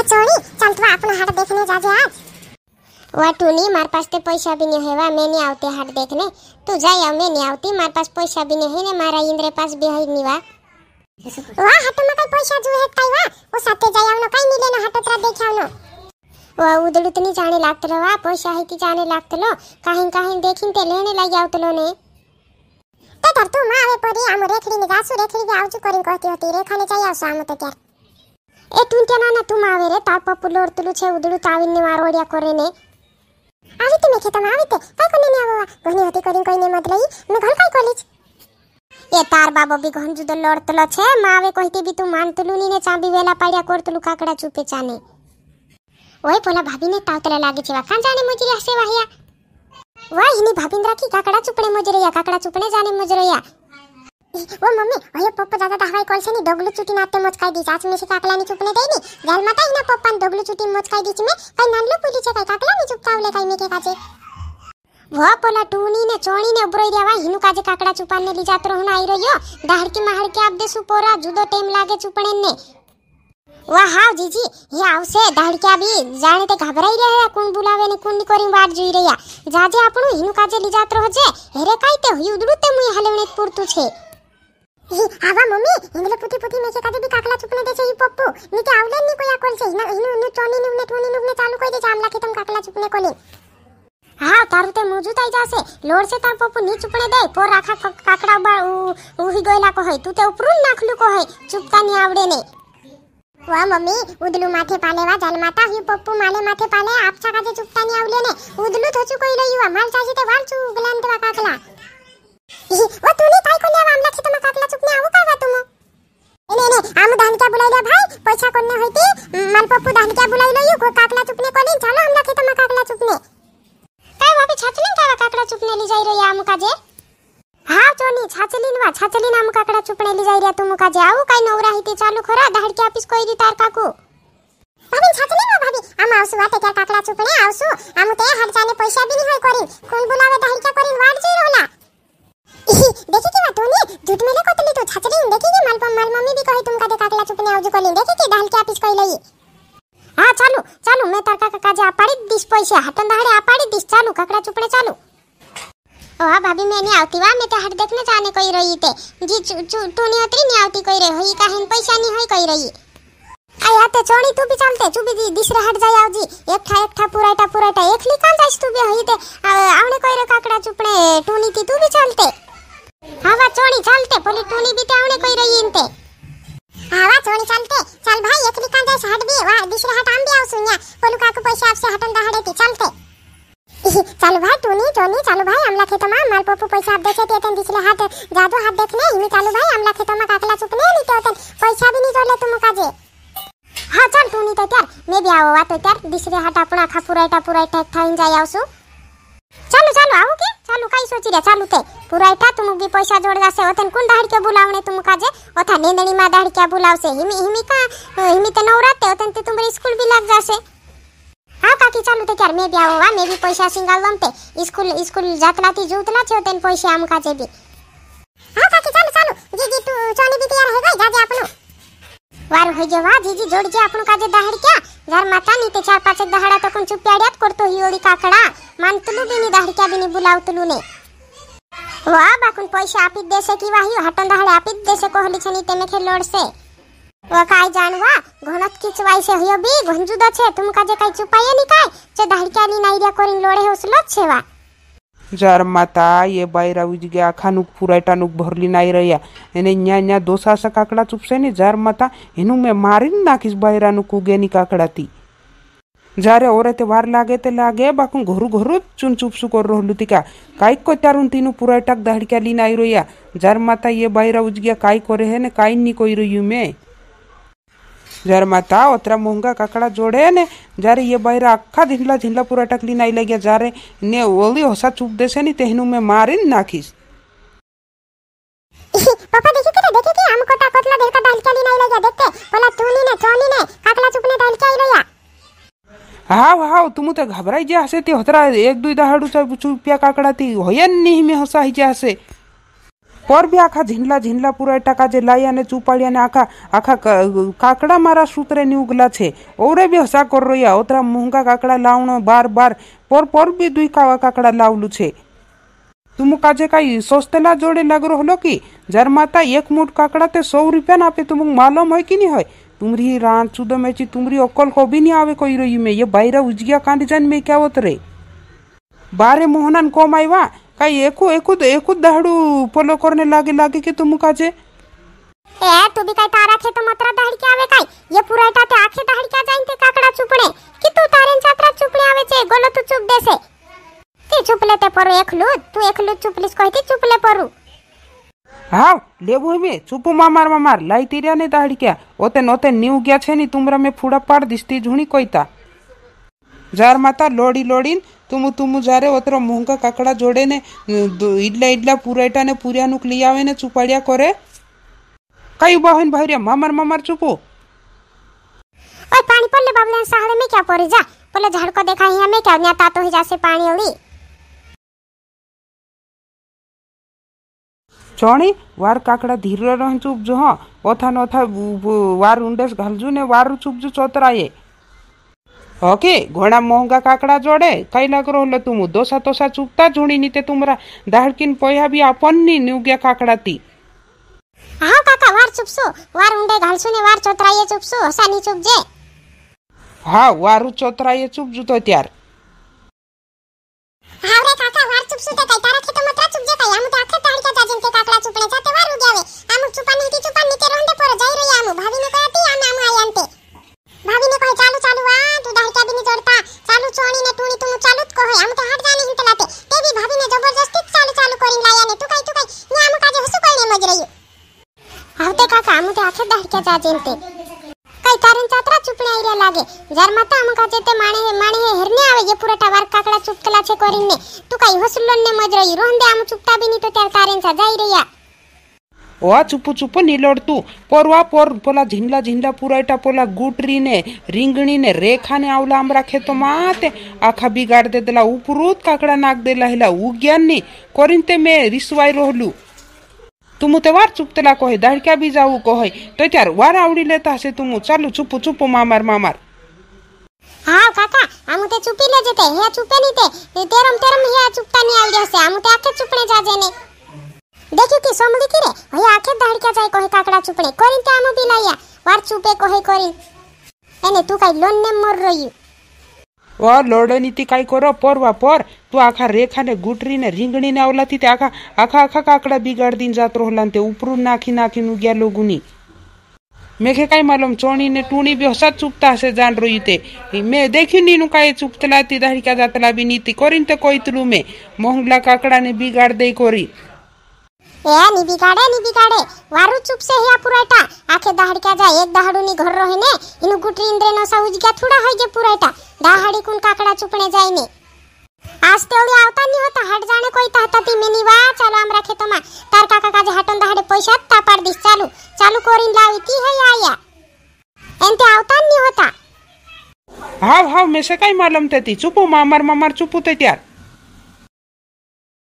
ओ चोरी चल तू अपना हाट देखने जा जे आज वह टूनी मार पास ते पैसा भी नहीं है मैं नहीं आते हाट देखने तू जाए मैं नहीं आती मार पास पैसा भी नहीं ने मारा इंद्र पास भी है नहीं वाह वाह हाट में कई तो पैसा जो है कई वाह वो साथे जाए आवनो कई मिले ना हाट तरा देखे आवनो वा उदड़ू तनी जाने लागतलो वा पैसा हिती जाने लागतलो काहिन काहिन देखिन ते लेने लाग आवतलो ने ते तर तू मावे परी आमो रेखड़ी ने जासु रेखड़ी भी आवचु करिन कहती होती रेखा ने चाहिए आवसु आमो तो क्या ఎట్లుంటేనా తూ మావేరే తాపప్పులు ఒడుతులు చెవుదులు తావిన్ని వారోడియా కొరేనే ఆవితే మేకే తమ ఆవితే కాకుండా నేవవ గోని హతి కొరిం కొయినే మదలై మే గోల్ కాల్ కాలేజ్ ఏ తార్ బాబో బి గోన్ జుదో లోడతులో ఛే మావే కొహితే బి తూ మానతులు నీనే చాంబి వేలా పాడియా కొర్తులు కాకడా చూపే చానే ఓయ్ పోలా భాబీనే తావతల లాగి చెవా కాన్ జానే ముజిరి హసే వాహియా वाह इनी भाबिंद्रा की काकड़ा चुपड़े मुजरैया काकड़ा चुपड़े जाने मुजरैया वो मम्मी वही पप्पा दादा दा हवाई कॉल से नी डोगलू चुटी नाते मोच काई दी जाच में से काकला नी चुपने देनी गल माता ही ना पप्पा डोगलू चुटी मोच काई दी में काई नानलो पुली छे काई काकला नी चुपता उले काई मेके काचे वो पोला टूनी ने चोणी ने उबरोई देवा हिनु काजे काकड़ा चुपान ने ली जात रहो ना आई रहियो दाहर के माहर के आप दे सुपोरा जुदो टाइम लागे चुपणे ने वाह हाव जीजी ये आवसे दहड़क्या भी जाने ते घबराई रहे है कौन बुलावे ने कौन निकोरी बाट जुई रहिया जाजे आपणो हिनु काजे ली जात रहो जे हेरे काई ते हुई उदड़ू ते मुई हलेवणे पुरतु छे ಅವ ಮಮ್ಮಿ ಇಂದಲ ಪುತಿ ಪುತಿ ಮೇಕೆ ಕದೆ ಬಿ ಕಾಕಲ ಚುಪನೆ ದೇಚೆ ಈ ಪಪ್ಪು ನಿಕೆ ಅವಲೆ ನಿ ಕೊಯ ಕೊಲ್ಸೆ ಇನ ಇನು ಇನು ಟೋನಿ ನುಗ್ನೆ ಟೋನಿ ನುಗ್ನೆ ಚಾಲು ಕೊಯ್ ದೇಚೆ ಆಮಲ ಕಿತಂ ಕಾಕಲ ಚುಪನೆ ಕೊಲಿನ್ ಹಾ ತಾರು ತೆ ಮುಜು ತೈ ಜಾಸೆ ಲೋರ್ ಸೆ ತಾ ಪಪ್ಪು ನಿ ಚುಪನೆ ದೇ ಪೋ ರಾಖಾ ಕಾಕಡಾ ಬಾ উ ಉಹಿ ಗೋಯಲಾ ಕೋ ಹೈ ತು ತೆ ಉಪ್ರುನ್ ನಾಖಲು ಕೋ ಹೈ ಚುಪ್ತಾ ನಿ આવડે ને वा मम्मी उदलू माथे पाले वा जन्माता ही पप्पू माले माथे पाले आप छाकाचे चुपतानी आवले ने उदलू थोचू कोई लो युवा माल चाची ते वाल चू गलांत वा काकला માર પપ્પુ દાનક્યા બોલાઈ લયું કો કાકલા ચૂપને કોની ચાલો હમલા ખેતમાં કાકલા ચૂપને કાય ભાભી છાચલી તારા કાકડા ચૂપને લઈ જઈ રહ્યા આમ કાજે હા ચોની છાચલી વા છાચલી નામ કાકડા ચૂપને લઈ જઈ રહ્યા તું મુકાજે આવું કાય નવરા હિતે ચાલુ ખરા દાડક્યા આપીસ કોઈ દી તાર કાકુ ભાભી છાચલી વા ભાભી આમ આવસુ વાતે કે કાકલા ચૂપને આવસુ આમ તે હરજાને પૈસા બી ની હોય કરીન કોણ બોલાવે દાડક્યા કરીન વાડ જઈ રહેલા देखि के बातोनी झूठ मेले कोतली तो छाचरी देखि के मालपम माल मम्मी भी कहे तुमका देखा कला चुपने आवजु कोली देखि के डाल के आपिस कोई लई हां चालू चालू मैं तरका काका जे आपाड़ी दिस पैसे हटन दाड़े आपाड़ी दिस चालू ककड़ा चुपड़े चालू ओह भाभी मैं नहीं आती वाह मैं तो हट देखने जाने कोई रही थे जी तू नहीं होती नहीं आती कोई रही हुई कहन पैसा नहीं हुई कोई रही आया ते छोड़ी तू भी चलते तू भी दिस रे हट जाओ जी एक ठा एक ठा पूरा टा पूरा टा एक निकाल जास तू भी हुई थे आवने कोई रे काकड़ा चुपड़े टूनी थी तू भी चलते हवा चोनी चलते पुलिस टोली भी आवणे कोई रही इनते हवा चोनी चलते चल भाई एक लिकान जाय हट भी वाह दूसरे हट आम बी आवसू या पोलू काकू पैसे आपसे हटन दहाडे ती चलते चल भाई टोनी टोनी चलो भाई अमला खेतो मा माल पोपु पैसा आप देखे तेतन दूसरे हाथ जादू हाथ देखने इमी चलो भाई अमला खेतो मा काकला चुपने नी तेतन पैसा भी नहीं जोले तुम काजे हाँ चल टोनी तो भी मे बी आवो दूसरे हाथ त्यार खा पुराई टा पुराई पुरायटा था ठाईन जाय आवसू चलो चलो आओगे ચાલુ કાઈ સોચી રહ્યા ચાલુ તે પુરાઈઠા તું બી પૈસા જોડજાશે ઓથેન કુણ દાડકે બોલાવણે તું કાજે ઓથા નેંદણી માં દાડકે બોલાવશે હિમી હિમી કા હિમી તે નવરાતે ઓથેન તે તુમરી સ્કૂલ બી લાગ જાશે હા કાકી ચાલુ તે ક્યાર મે બી આવો વા મે બી પૈસા સિંગાલ લમતે સ્કૂલ સ્કૂલ જાતલા થી જૂતલા છે ઓથેન પૈસા આમ કાજે બી હા કાકી ચાલુ ચાલુ જી જી તું ચોની બી તૈયાર હે ગઈ જાજે આપનો वार होई जेवा जीजी जोड जे आपण काजे दहाड क्या घर माता नी ते चार पाच दहाडा तकन चुप प्याड्यात करतो ही ओडी काकडा मानतलू बिनी दहाड क्या बिनी बुलावतलू ने वा बाकुन पैसे आपित देसे की वाही हटन दहाडे आपित देसे कोहली छनी तेने खेल लोड से वा काय जानवा घणत किचवाई से होयो बी घंजुदा छे तुम काजे काय चुपाये नी काय चे दहाड क्या नी नाइरिया कोरिन लोडे होसलो छेवा जार माता ये बायरा उजग्या खानुक फुरायटा नुक भरली नाही रया એને ન્યા ન્યા દોસા સા કાકડા ચૂપશે ને ઝાર માતા એનું મેં મારીને નાખીશ બાયરાનું કુગેની કાકડાથી જ્યારે ઓરે તે વાર લાગે તે લાગે બાકું ઘરું ઘરું જ ચૂન ચૂપસું કર રહેલું તીકા કાંઈક કોચારું તીનું પુરાયટાક દાડક્યા લઈને આવી રહ્યા ઝાર માતા એ બાયરા ઉજગ્યા કાંઈ કરે હે ને કાંઈ નહીં કોઈ રહ્યું મેં जर माता ओतरा मुंगा काकड़ा जोड़े ने जारे ये बहरा अक्खा झिंला झिंडला पूरा टकली नहीं लगे जा रे ने ओली होसा चुप दे से नहीं तेहनु में मारे नाखीस पापा देखी करे देखी कि हम कोटा कोटला देर का डाल के नहीं लगे देखते बोला तूनी ने चोनी ने ककड़ा चुपने डाल के आई रया हाँ हाँ तुम तो घबराई जा हसे ते होतरा एक दुई दहाड़ू चुपिया काकड़ा थी होया नहीं में होसा ही जा हसे भी કોર બી આખા ઝીંડલા ઝીંડલા પુરાયટા કાજે લાઈ અને आखा आखा काकडा मारा કાકડા મારા સૂત્રે ની ઉગલા છે ઓરે બી હસા કોર ओतरा ઓતરા काकड़ा કાકડા बार बार पर પોર भी दुई का काकड़ा लावलू छे तुम काजे काही स्वस्तेला जोडे लागरो हलो की जर माता एक मूठ काकडा ते सौ रुपया रुपयान आपे तुम मालूम है कि नहीं है तुमरी रान चुदमेची तुमरी अक्कल को भी नहीं आवे कोई रोई में ये बायरा उजगिया कांड जान में क्या होत रे बारे मोहनन कोम वा काय एकू एकू एकूच दहाडू पलो करणे लागे लागे की तू मुकाचे ए तू भी काय तारा खेत मत्रा दहाड के आवे काय ये पुरायटा ते आखे दहाड क्या जाईन ते काकडा चुपणे की तू तारेन छात्रा चुपणे आवे छे गोलो तू चुप देसे ते चुपले ते परू एकलू तू एकलू चुपलीस कहती चुपले परू हाव लेबू हवे चुपू मामार मामार लाई तीरिया ने दहाड क्या ओते नोते न्यू गया छे नी तुमरा में फूड़ा पाड़ दिसती झुणी कोईता ಜಾರ್ ಮಾತಾ ಲೋಡಿ ಲೋಡಿನ್ ತುಮು ತುಮು ಜಾರೆ ಒತ್ತರ ಮುಂಗ ಕಕಡ ಜೋಡೆನೆ ಇಡ್ಲ ಇಡ್ಲ ಪೂರೈಟಾನೆ ಪೂರ್ಯಾನುಕ್ ಲಿಯಾವೆನೆ ಚುಪಾಡ್ಯ ಕೊರೆ ಕೈ ಬಾಹುನ್ ಭಾವ್ರಿಯ ಮಾಮರ್ ಮಾಮರ್ ಚುಪು ओए पानी पल्ले बाबले सहारे में क्या पोरी जा पल्ले झाड़ को देखा ही हमें क्या न्या तातो ही जासे पानी ओली चौणी वार काकड़ा धीरे रह चुप जो हाँ ओथा नोथा वार उंडेस घलजू ने वार चुप जो चौतरा ये ઓકે ઘોડા મોંઘા કાકડા જોડે કૈલા કરો એટલે તું દોસા તોસા ચૂકતા ઝૂણી નીતે તુમરા દાહડકીન પોયા બી આપણની ન્યુગ્યા કાકડાતી હા કાકા વાર ચૂપશો વાર ઊંડે ઘાલશું ને વાર ચોતરાઈએ ચૂપશું હસાની ચૂપજે હા વારું ચોતરાઈએ ચૂપજું તો ત્યાર હા રે કાકા વાર ચૂપશું તો કઈ તારાથી તો મતરા ચૂપજે કઈ આમ તો આખે તાણકે જાજીન કે કાકડા ચૂપણે જાતે વાર ઉગ્યાવે આમ ચૂપા નીતી ચૂપા નીતે રોંડે પર જઈ રહી આમ ભાવીને ಅಜಿಂತೆ ಕೈತಾರಿನ ಚಾತ್ರ ಚುಪ್ನೆ ಐರಲಾಗೆ ಜರ್ ಮತ ಅಮಕ ಜೊತೆ ಮಾಣೆ ಮಾಣೆ ಹೆರ್ನೆ ಆವೆಗೆ ಪುರಟ ವರ್ಕ ಕಡ ಚುಪ್ತಲಾ ಚೆ ಕೊರಿನ್ನೆ ತು ಕೈ ಹೊಸುಲ್ಲೊನ್ನೆ ಮಜ್ರ ಇರು ಹಂದೆ ಆಮ ಚುಪ್ತಾ ಬಿನಿ ತೋ ತರ ತಾರಿನ ಸಜಾ ಐರಿಯ वा चुपू चुपू निलोडतू पोरवा पोर पोला झिंडला झिंडला पुरायटा पोला गुटरीने रिंगणीने रेखाने आवला आमरा खेतो माते आखा बिगाड देतला उपरूत काकडा नाक देला हिला उग्यांनी कोरिन ते मे रिसवाय रोहलू તુમુ તે વાર ચૂપતલા કહે દહડક્યા બી જાવું કહે તો ત્યારે વાર આવડી લેતા હશે તુમુ ચાલુ ચૂપુ ચૂપુ મામાર મામાર હા કાકા આમુ તે ચૂપી લેજે તે હે ચૂપે ની તે તેરમ તેરમ હે ચૂપતા ની આવી જશે આમુ તે આખે ચૂપણે જાજે ને દેખ્યું કે સોમડી કે રે હે આખે દહડક્યા જાય કહે કાકડા ચૂપણે કોરી તે આમુ બી લાયા વાર ચૂપે કહે કોરી એને તું કાઈ લોન ને મર રહ્યું ઓર લોડોની તી કાંઈ કરો પોરવા પોર તું આખા રેખાને ગુટરીને રીંગણીને અવલાથી તે આખા આખા આખા કાકડા બિગાડીને જાત રોહલાને તે ઉપરું નાખી નાખીને ઉગ્યા લોગુની મેખે કાંઈ માલુમ ચોણીને ટૂણી બી હસા ચૂપતા હશે જાણ રોયું તે મેં દેખ્યું નીનું કાંઈ ચૂપતલાતી દાહિકા જાતલા બી નીતિ કરીને તે કોઈતલું મેં મોહંગલા કાકડાને બિગાડ દઈ કોરી એ ની બિગાડે ની બિગાડે વારું ચૂપ છે હિયા પુરાટા આખે દાહડ ક્યાં જાય એક દાહડું ની ઘર રહે ને એનું ગુટરી ઇન્દ્રે નો સાઉજ ગયા થોડા હોય જે પુરાટા દાહડી કુન કાકડા ચૂપણે જાય ને આજ તે ઓલી આવતા ની હોતા હટ જાણે કોઈ તાતા તી મેની વા ચાલો આમ રાખે તમા તાર કાકા કાજે હાટન દાહડે પૈસા તા પાડ દીસ ચાલુ ચાલુ કોરીન લાવી તી હે આયા એમ તે આવતા ની હોતા હાવ હાવ મેં સે કાઈ માલમ તેતી ચૂપો મામર મામર ચૂપું તે ત્યાર